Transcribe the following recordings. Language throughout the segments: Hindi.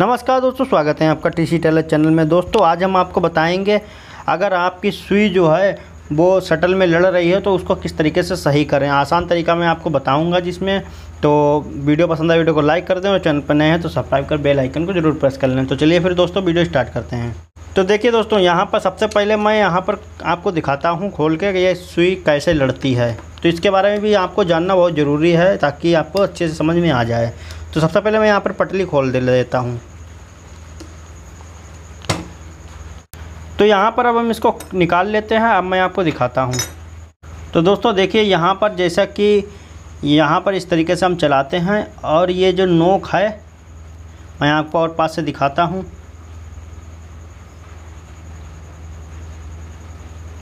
नमस्कार दोस्तों स्वागत है आपका टी सी टेलर चैनल में दोस्तों आज हम आपको बताएंगे अगर आपकी सुई जो है वो शटल में लड़ रही है तो उसको किस तरीके से सही करें आसान तरीका मैं आपको बताऊंगा जिसमें तो वीडियो पसंद आए वीडियो को लाइक कर दें और चैनल पर नए हैं तो सब्सक्राइब कर बेल आइकन को जरूर प्रेस कर लें तो चलिए फिर दोस्तों वीडियो स्टार्ट करते हैं तो देखिए दोस्तों यहाँ पर सबसे पहले मैं यहाँ पर आपको दिखाता हूँ खोल के ये सुई कैसे लड़ती है तो इसके बारे में भी आपको जानना बहुत ज़रूरी है ताकि आपको अच्छे से समझ में आ जाए तो सबसे पहले मैं यहाँ पर पटली खोल दे देता हूँ तो यहाँ पर अब हम इसको निकाल लेते हैं अब मैं आपको दिखाता हूँ तो दोस्तों देखिए यहाँ पर जैसा कि यहाँ पर इस तरीके से हम चलाते हैं और ये जो नोक है मैं आपको और पास से दिखाता हूँ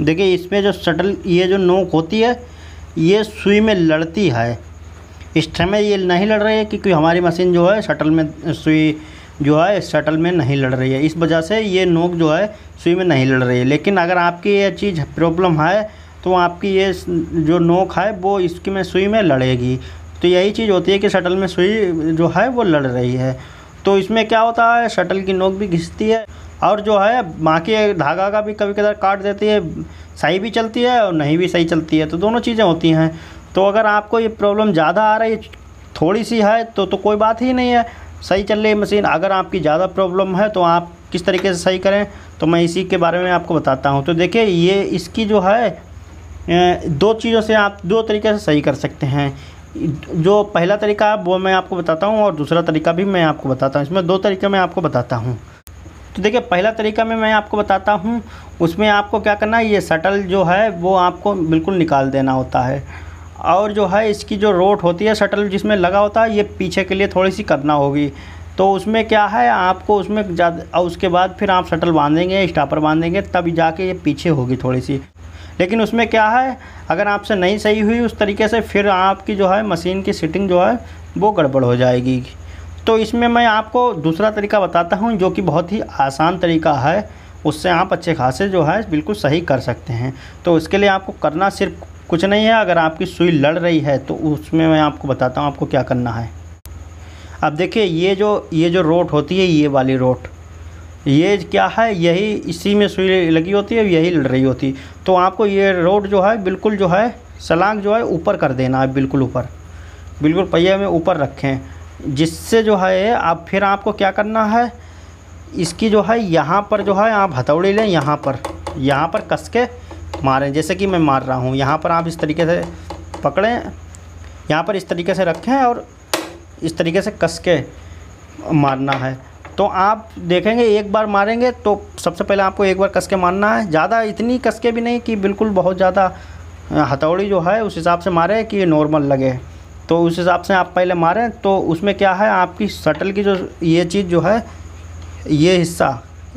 देखिए इसमें जो शटल ये जो नोक होती है ये सुई में लड़ती है इस समय ये नहीं लड़ रही है क्योंकि हमारी मशीन जो है शटल में सुई जो है शटल में नहीं लड़ रही है इस वजह से ये नोक जो है सुई में नहीं लड़ रही है लेकिन अगर आपकी ये चीज़ प्रॉब्लम है तो आपकी ये जो नोक है वो इसकी में सुई में लड़ेगी तो यही चीज़ होती है कि शटल में सुई जो है वो लड़ रही है तो इसमें क्या होता है शटल की नोक भी घिसती है और जो है बाकी धागा का भी कभी कभार काट देती है सही भी चलती है और नहीं भी सही चलती है तो दोनों चीज़ें होती हैं तो अगर आपको ये प्रॉब्लम ज़्यादा आ रही थोड़ी सी है तो तो कोई बात ही नहीं है सही चल रही है मशीन अगर आपकी ज़्यादा प्रॉब्लम है तो आप किस तरीके से सही करें तो मैं इसी के बारे में आपको बताता हूँ तो देखिए ये इसकी जो है दो चीज़ों से आप दो तरीके से सही कर सकते हैं जो पहला तरीका है वो मैं आपको बताता हूँ और दूसरा तरीका भी मैं आपको बताता हूँ इसमें दो तरीके मैं आपको बताता हूँ तो देखिए पहला तरीका में मैं आपको बताता हूँ उसमें आपको क्या करना है ये शटल जो है वो आपको बिल्कुल निकाल देना होता है और जो है इसकी जो रोट होती है शटल जिसमें लगा होता है ये पीछे के लिए थोड़ी सी करना होगी तो उसमें क्या है आपको उसमें ज़्यादा उसके बाद फिर आप शटल बांधेंगे स्टापर बांधेंगे तब जाके ये पीछे होगी थोड़ी सी लेकिन उसमें क्या है अगर आपसे नहीं सही हुई उस तरीके से फिर आपकी जो है मशीन की सिटिंग जो है वो गड़बड़ हो जाएगी तो इसमें मैं आपको दूसरा तरीका बताता हूँ जो कि बहुत ही आसान तरीका है उससे आप अच्छे खासे जो है बिल्कुल सही कर सकते हैं तो इसके लिए आपको करना सिर्फ कुछ नहीं है अगर आपकी सुई लड़ रही है तो उसमें मैं आपको बताता हूँ आपको क्या करना है अब देखिए ये जो ये जो रोट होती है ये वाली रोट ये क्या है यही इसी में सुई लगी होती है यही लड़ रही होती है तो आपको ये रोट जो है बिल्कुल जो है सलांग जो है ऊपर कर देना है बिल्कुल ऊपर बिल्कुल पहिए में ऊपर रखें जिससे जो है आप फिर आपको क्या करना है इसकी जो है यहाँ पर जो है आप हथौड़ी लें यहाँ पर यहाँ पर कस के मारें जैसे कि मैं मार रहा हूँ यहाँ पर आप इस तरीके से पकड़ें यहाँ पर इस तरीके से रखें और इस तरीके से कस के मारना है तो आप देखेंगे एक बार मारेंगे तो सबसे पहले आपको एक बार कस के मारना है ज़्यादा इतनी कस के भी नहीं कि बिल्कुल बहुत ज़्यादा हथौड़ी जो है उस हिसाब से मारें कि नॉर्मल लगे तो उस हिसाब से आप पहले मारें तो उसमें क्या है आपकी शटल की जो ये चीज़ जो है ये हिस्सा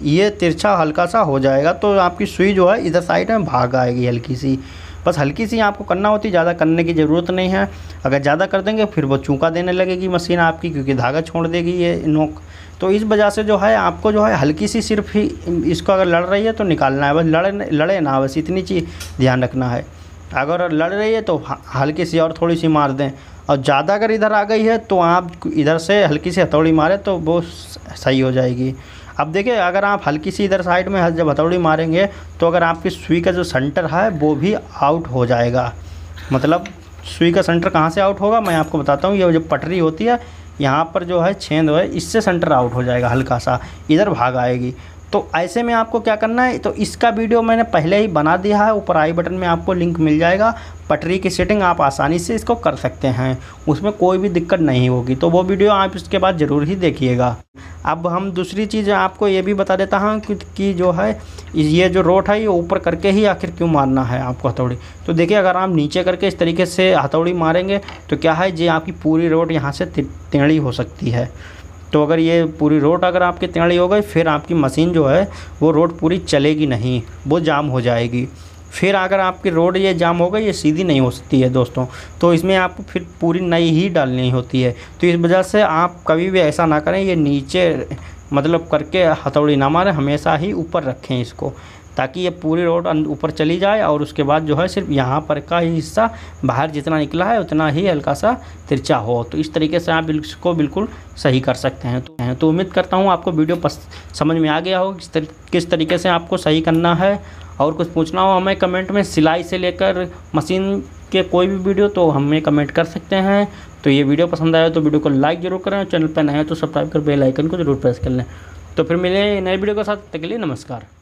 ये तिरछा हल्का सा हो जाएगा तो आपकी सुई जो है इधर साइड में भाग आएगी हल्की सी बस हल्की सी आपको करना होती है ज़्यादा करने की ज़रूरत नहीं है अगर ज़्यादा कर देंगे फिर वो चूका देने लगेगी मशीन आपकी क्योंकि धागा छोड़ देगी ये नोक तो इस वजह से जो है आपको जो है हल्की सी सिर्फ ही इसको अगर लड़ रही है तो निकालना है बस लड़े लड़े ना बस इतनी चीज़ ध्यान रखना है अगर लड़ रही है तो हल्की सी और थोड़ी सी मार दें और ज़्यादा अगर इधर आ गई है तो आप इधर से हल्की सी हथौड़ी मारें तो वो सही हो जाएगी अब देखिए अगर आप हल्की सी इधर साइड में जब हथौड़ी मारेंगे तो अगर आपकी सुई का जो सेंटर है वो भी आउट हो जाएगा मतलब सुई का सेंटर कहाँ से आउट होगा मैं आपको बताता हूँ ये जो पटरी होती है यहाँ पर जो है छेद है इससे सेंटर आउट हो जाएगा हल्का सा इधर भाग आएगी तो ऐसे में आपको क्या करना है तो इसका वीडियो मैंने पहले ही बना दिया है ऊपर आई बटन में आपको लिंक मिल जाएगा पटरी की सेटिंग आप आसानी से इसको कर सकते हैं उसमें कोई भी दिक्कत नहीं होगी तो वो वीडियो आप इसके बाद ज़रूर ही देखिएगा अब हम दूसरी चीज़ आपको ये भी बता देता हूँ कि, जो है ये जो रोट है ये ऊपर करके ही आखिर क्यों मारना है आपको हथौड़ी तो देखिए अगर आप नीचे करके इस तरीके से हथौड़ी मारेंगे तो क्या है ये आपकी पूरी रोट यहाँ से टेढ़ी हो सकती है तो अगर ये पूरी रोड अगर आपके टेढ़ी हो गई फिर आपकी मशीन जो है वो रोड पूरी चलेगी नहीं वो जाम हो जाएगी फिर अगर आपकी रोड ये जाम हो गई ये सीधी नहीं हो सकती है दोस्तों तो इसमें आपको फिर पूरी नई ही डालनी होती है तो इस वजह से आप कभी भी ऐसा ना करें ये नीचे मतलब करके हथौड़ी ना मारें हमेशा ही ऊपर रखें इसको ताकि ये पूरी रोड ऊपर चली जाए और उसके बाद जो है सिर्फ यहाँ पर का ही हिस्सा बाहर जितना निकला है उतना ही हल्का सा तिरछा हो तो इस तरीके से आप इसको बिल्कुल सही कर सकते हैं तो, तो उम्मीद करता हूँ आपको वीडियो पस, समझ में आ गया हो किस, तर, किस तरीके से आपको सही करना है और कुछ पूछना हो हमें कमेंट में सिलाई से लेकर मशीन के कोई भी वीडियो तो हमें कमेंट कर सकते हैं तो ये वीडियो पसंद आया तो वीडियो को लाइक जरूर करें चैनल पर नए हो तो सब्सक्राइब कर बेल आइकन को जरूर प्रेस कर लें तो फिर मिले नए वीडियो के साथ तक के लिए नमस्कार